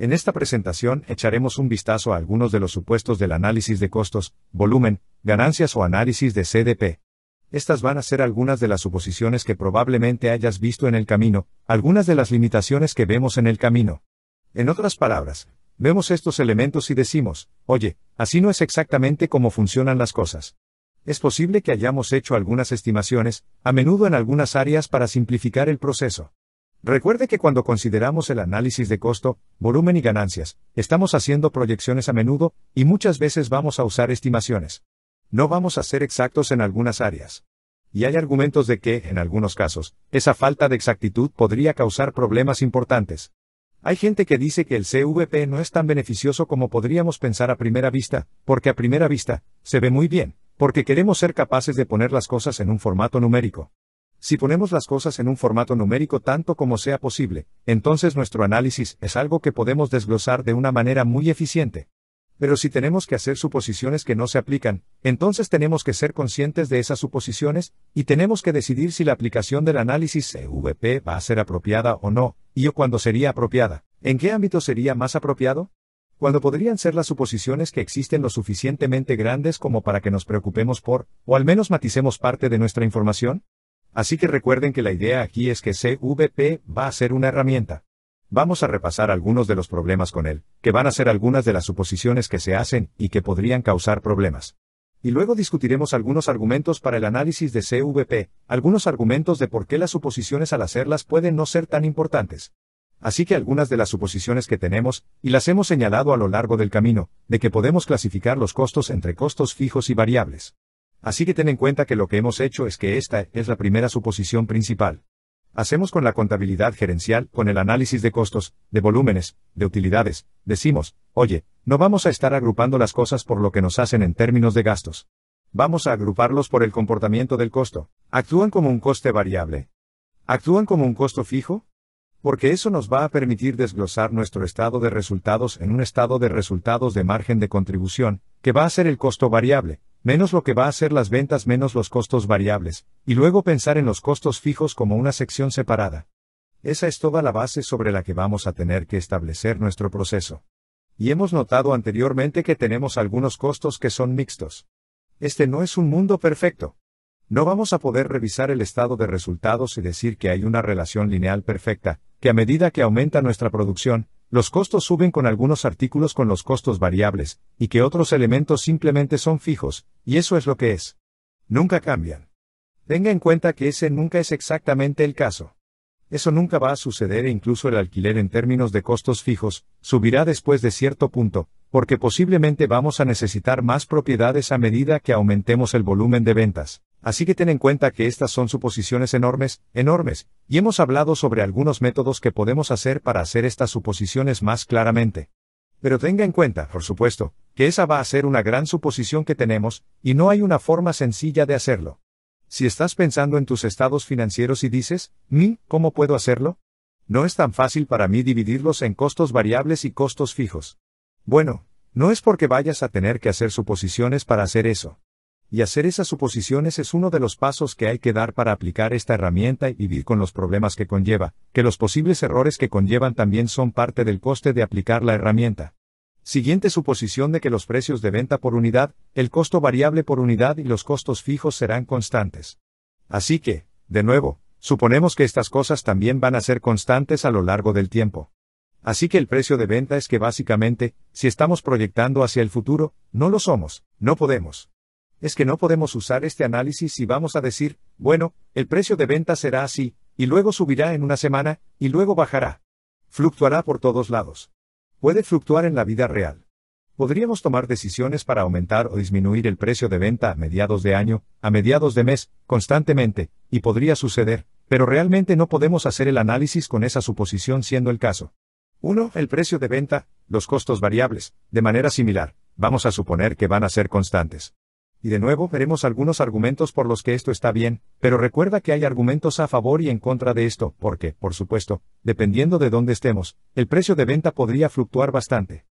En esta presentación echaremos un vistazo a algunos de los supuestos del análisis de costos, volumen, ganancias o análisis de CDP. Estas van a ser algunas de las suposiciones que probablemente hayas visto en el camino, algunas de las limitaciones que vemos en el camino. En otras palabras, vemos estos elementos y decimos, oye, así no es exactamente cómo funcionan las cosas. Es posible que hayamos hecho algunas estimaciones, a menudo en algunas áreas para simplificar el proceso. Recuerde que cuando consideramos el análisis de costo, volumen y ganancias, estamos haciendo proyecciones a menudo, y muchas veces vamos a usar estimaciones. No vamos a ser exactos en algunas áreas. Y hay argumentos de que, en algunos casos, esa falta de exactitud podría causar problemas importantes. Hay gente que dice que el CVP no es tan beneficioso como podríamos pensar a primera vista, porque a primera vista, se ve muy bien, porque queremos ser capaces de poner las cosas en un formato numérico. Si ponemos las cosas en un formato numérico tanto como sea posible, entonces nuestro análisis es algo que podemos desglosar de una manera muy eficiente. Pero si tenemos que hacer suposiciones que no se aplican, entonces tenemos que ser conscientes de esas suposiciones, y tenemos que decidir si la aplicación del análisis CVP va a ser apropiada o no, y o cuando sería apropiada. ¿En qué ámbito sería más apropiado? Cuando podrían ser las suposiciones que existen lo suficientemente grandes como para que nos preocupemos por, o al menos maticemos parte de nuestra información? Así que recuerden que la idea aquí es que CVP va a ser una herramienta. Vamos a repasar algunos de los problemas con él, que van a ser algunas de las suposiciones que se hacen y que podrían causar problemas. Y luego discutiremos algunos argumentos para el análisis de CVP, algunos argumentos de por qué las suposiciones al hacerlas pueden no ser tan importantes. Así que algunas de las suposiciones que tenemos, y las hemos señalado a lo largo del camino, de que podemos clasificar los costos entre costos fijos y variables. Así que ten en cuenta que lo que hemos hecho es que esta es la primera suposición principal. Hacemos con la contabilidad gerencial, con el análisis de costos, de volúmenes, de utilidades, decimos, oye, no vamos a estar agrupando las cosas por lo que nos hacen en términos de gastos. Vamos a agruparlos por el comportamiento del costo. ¿Actúan como un coste variable? ¿Actúan como un costo fijo? Porque eso nos va a permitir desglosar nuestro estado de resultados en un estado de resultados de margen de contribución, que va a ser el costo variable, menos lo que va a ser las ventas menos los costos variables, y luego pensar en los costos fijos como una sección separada. Esa es toda la base sobre la que vamos a tener que establecer nuestro proceso. Y hemos notado anteriormente que tenemos algunos costos que son mixtos. Este no es un mundo perfecto. No vamos a poder revisar el estado de resultados y decir que hay una relación lineal perfecta, que a medida que aumenta nuestra producción, los costos suben con algunos artículos con los costos variables, y que otros elementos simplemente son fijos, y eso es lo que es. Nunca cambian. Tenga en cuenta que ese nunca es exactamente el caso. Eso nunca va a suceder e incluso el alquiler en términos de costos fijos, subirá después de cierto punto, porque posiblemente vamos a necesitar más propiedades a medida que aumentemos el volumen de ventas. Así que ten en cuenta que estas son suposiciones enormes, enormes, y hemos hablado sobre algunos métodos que podemos hacer para hacer estas suposiciones más claramente. Pero tenga en cuenta, por supuesto, que esa va a ser una gran suposición que tenemos, y no hay una forma sencilla de hacerlo. Si estás pensando en tus estados financieros y dices, mi, mm, ¿cómo puedo hacerlo? No es tan fácil para mí dividirlos en costos variables y costos fijos. Bueno, no es porque vayas a tener que hacer suposiciones para hacer eso y hacer esas suposiciones es uno de los pasos que hay que dar para aplicar esta herramienta y vivir con los problemas que conlleva, que los posibles errores que conllevan también son parte del coste de aplicar la herramienta. Siguiente suposición de que los precios de venta por unidad, el costo variable por unidad y los costos fijos serán constantes. Así que, de nuevo, suponemos que estas cosas también van a ser constantes a lo largo del tiempo. Así que el precio de venta es que básicamente, si estamos proyectando hacia el futuro, no lo somos, no podemos es que no podemos usar este análisis si vamos a decir, bueno, el precio de venta será así, y luego subirá en una semana, y luego bajará. Fluctuará por todos lados. Puede fluctuar en la vida real. Podríamos tomar decisiones para aumentar o disminuir el precio de venta a mediados de año, a mediados de mes, constantemente, y podría suceder, pero realmente no podemos hacer el análisis con esa suposición siendo el caso. 1. El precio de venta, los costos variables, de manera similar, vamos a suponer que van a ser constantes y de nuevo veremos algunos argumentos por los que esto está bien, pero recuerda que hay argumentos a favor y en contra de esto, porque, por supuesto, dependiendo de dónde estemos, el precio de venta podría fluctuar bastante.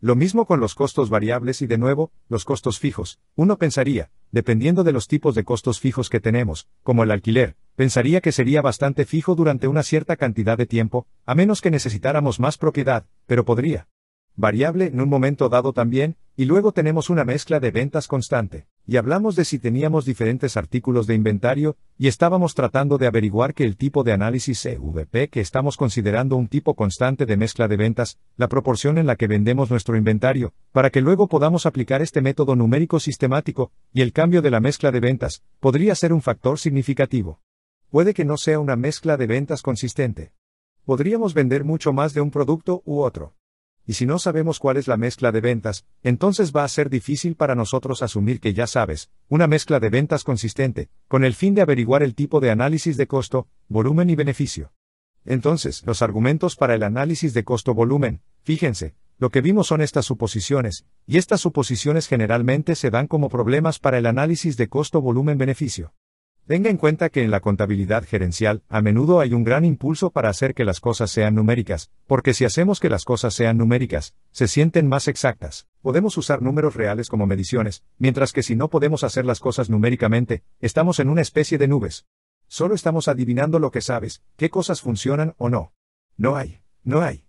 Lo mismo con los costos variables y de nuevo, los costos fijos. Uno pensaría, dependiendo de los tipos de costos fijos que tenemos, como el alquiler, pensaría que sería bastante fijo durante una cierta cantidad de tiempo, a menos que necesitáramos más propiedad, pero podría. Variable en un momento dado también, y luego tenemos una mezcla de ventas constante y hablamos de si teníamos diferentes artículos de inventario, y estábamos tratando de averiguar que el tipo de análisis CVP e que estamos considerando un tipo constante de mezcla de ventas, la proporción en la que vendemos nuestro inventario, para que luego podamos aplicar este método numérico sistemático, y el cambio de la mezcla de ventas, podría ser un factor significativo. Puede que no sea una mezcla de ventas consistente. Podríamos vender mucho más de un producto u otro y si no sabemos cuál es la mezcla de ventas, entonces va a ser difícil para nosotros asumir que ya sabes, una mezcla de ventas consistente, con el fin de averiguar el tipo de análisis de costo, volumen y beneficio. Entonces, los argumentos para el análisis de costo-volumen, fíjense, lo que vimos son estas suposiciones, y estas suposiciones generalmente se dan como problemas para el análisis de costo-volumen-beneficio. Tenga en cuenta que en la contabilidad gerencial, a menudo hay un gran impulso para hacer que las cosas sean numéricas, porque si hacemos que las cosas sean numéricas, se sienten más exactas. Podemos usar números reales como mediciones, mientras que si no podemos hacer las cosas numéricamente, estamos en una especie de nubes. Solo estamos adivinando lo que sabes, qué cosas funcionan o no. No hay, no hay.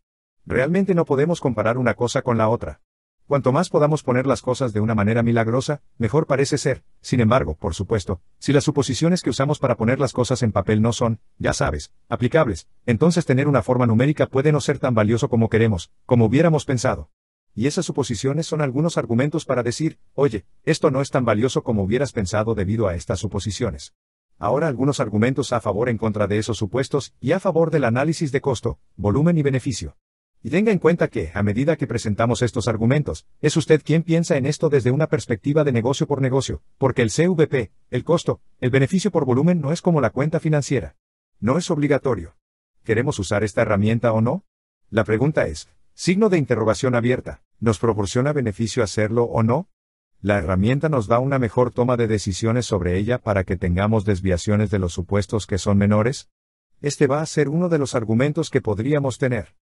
Realmente no podemos comparar una cosa con la otra. Cuanto más podamos poner las cosas de una manera milagrosa, mejor parece ser. Sin embargo, por supuesto, si las suposiciones que usamos para poner las cosas en papel no son, ya sabes, aplicables, entonces tener una forma numérica puede no ser tan valioso como queremos, como hubiéramos pensado. Y esas suposiciones son algunos argumentos para decir, oye, esto no es tan valioso como hubieras pensado debido a estas suposiciones. Ahora algunos argumentos a favor en contra de esos supuestos y a favor del análisis de costo, volumen y beneficio. Y tenga en cuenta que, a medida que presentamos estos argumentos, es usted quien piensa en esto desde una perspectiva de negocio por negocio, porque el CVP, el costo, el beneficio por volumen no es como la cuenta financiera. No es obligatorio. ¿Queremos usar esta herramienta o no? La pregunta es, signo de interrogación abierta, ¿nos proporciona beneficio hacerlo o no? La herramienta nos da una mejor toma de decisiones sobre ella para que tengamos desviaciones de los supuestos que son menores. Este va a ser uno de los argumentos que podríamos tener.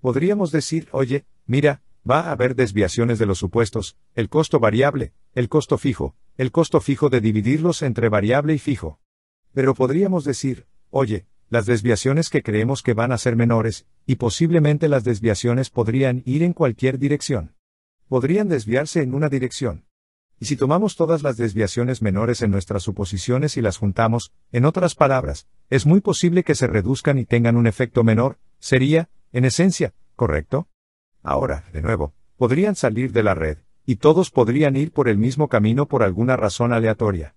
Podríamos decir, oye, mira, va a haber desviaciones de los supuestos, el costo variable, el costo fijo, el costo fijo de dividirlos entre variable y fijo. Pero podríamos decir, oye, las desviaciones que creemos que van a ser menores, y posiblemente las desviaciones podrían ir en cualquier dirección. Podrían desviarse en una dirección. Y si tomamos todas las desviaciones menores en nuestras suposiciones y las juntamos, en otras palabras, es muy posible que se reduzcan y tengan un efecto menor, sería, en esencia, ¿correcto? Ahora, de nuevo, podrían salir de la red, y todos podrían ir por el mismo camino por alguna razón aleatoria.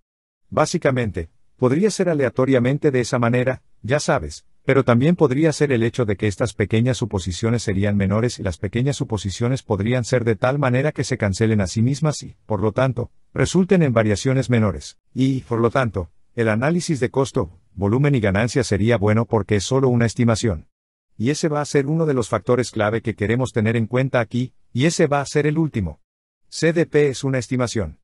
Básicamente, podría ser aleatoriamente de esa manera, ya sabes, pero también podría ser el hecho de que estas pequeñas suposiciones serían menores y las pequeñas suposiciones podrían ser de tal manera que se cancelen a sí mismas y, por lo tanto, resulten en variaciones menores. Y, por lo tanto, el análisis de costo, volumen y ganancia sería bueno porque es solo una estimación y ese va a ser uno de los factores clave que queremos tener en cuenta aquí, y ese va a ser el último. CDP es una estimación.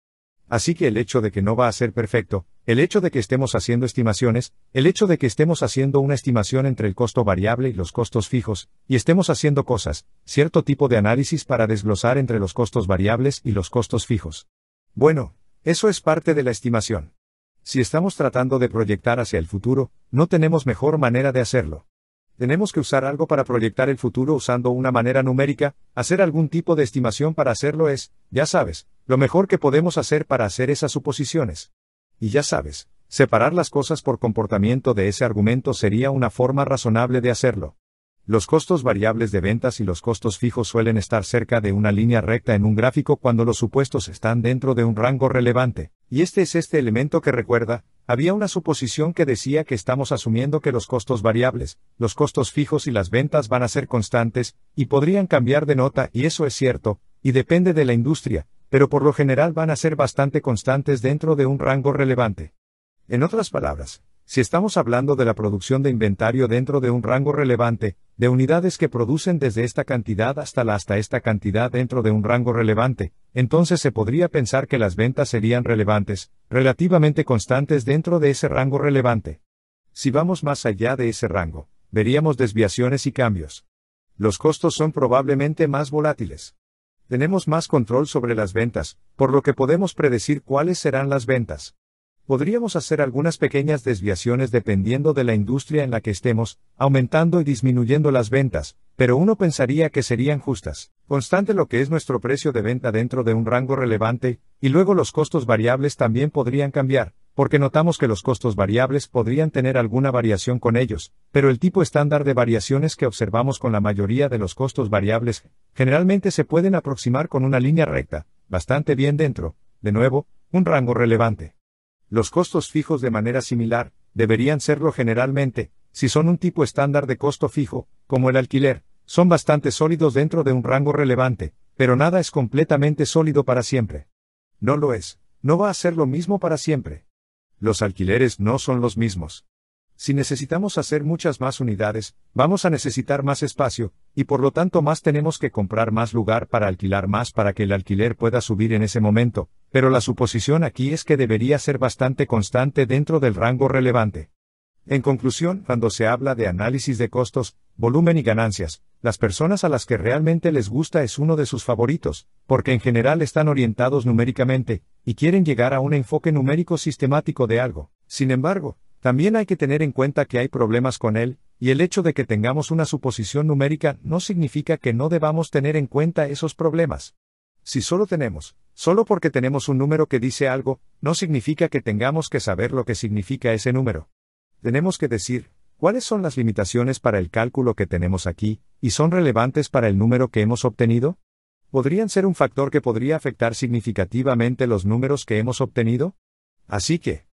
Así que el hecho de que no va a ser perfecto, el hecho de que estemos haciendo estimaciones, el hecho de que estemos haciendo una estimación entre el costo variable y los costos fijos, y estemos haciendo cosas, cierto tipo de análisis para desglosar entre los costos variables y los costos fijos. Bueno, eso es parte de la estimación. Si estamos tratando de proyectar hacia el futuro, no tenemos mejor manera de hacerlo. Tenemos que usar algo para proyectar el futuro usando una manera numérica, hacer algún tipo de estimación para hacerlo es, ya sabes, lo mejor que podemos hacer para hacer esas suposiciones. Y ya sabes, separar las cosas por comportamiento de ese argumento sería una forma razonable de hacerlo. Los costos variables de ventas y los costos fijos suelen estar cerca de una línea recta en un gráfico cuando los supuestos están dentro de un rango relevante, y este es este elemento que recuerda, había una suposición que decía que estamos asumiendo que los costos variables, los costos fijos y las ventas van a ser constantes, y podrían cambiar de nota, y eso es cierto, y depende de la industria, pero por lo general van a ser bastante constantes dentro de un rango relevante. En otras palabras, si estamos hablando de la producción de inventario dentro de un rango relevante, de unidades que producen desde esta cantidad hasta la hasta esta cantidad dentro de un rango relevante, entonces se podría pensar que las ventas serían relevantes, relativamente constantes dentro de ese rango relevante. Si vamos más allá de ese rango, veríamos desviaciones y cambios. Los costos son probablemente más volátiles. Tenemos más control sobre las ventas, por lo que podemos predecir cuáles serán las ventas podríamos hacer algunas pequeñas desviaciones dependiendo de la industria en la que estemos, aumentando y disminuyendo las ventas, pero uno pensaría que serían justas. Constante lo que es nuestro precio de venta dentro de un rango relevante, y luego los costos variables también podrían cambiar, porque notamos que los costos variables podrían tener alguna variación con ellos, pero el tipo estándar de variaciones que observamos con la mayoría de los costos variables, generalmente se pueden aproximar con una línea recta, bastante bien dentro, de nuevo, un rango relevante. Los costos fijos de manera similar, deberían serlo generalmente, si son un tipo estándar de costo fijo, como el alquiler, son bastante sólidos dentro de un rango relevante, pero nada es completamente sólido para siempre. No lo es, no va a ser lo mismo para siempre. Los alquileres no son los mismos si necesitamos hacer muchas más unidades, vamos a necesitar más espacio, y por lo tanto más tenemos que comprar más lugar para alquilar más para que el alquiler pueda subir en ese momento, pero la suposición aquí es que debería ser bastante constante dentro del rango relevante. En conclusión, cuando se habla de análisis de costos, volumen y ganancias, las personas a las que realmente les gusta es uno de sus favoritos, porque en general están orientados numéricamente, y quieren llegar a un enfoque numérico sistemático de algo. Sin embargo, también hay que tener en cuenta que hay problemas con él, y el hecho de que tengamos una suposición numérica no significa que no debamos tener en cuenta esos problemas. Si solo tenemos, solo porque tenemos un número que dice algo, no significa que tengamos que saber lo que significa ese número. Tenemos que decir, ¿cuáles son las limitaciones para el cálculo que tenemos aquí, y son relevantes para el número que hemos obtenido? ¿Podrían ser un factor que podría afectar significativamente los números que hemos obtenido? Así que,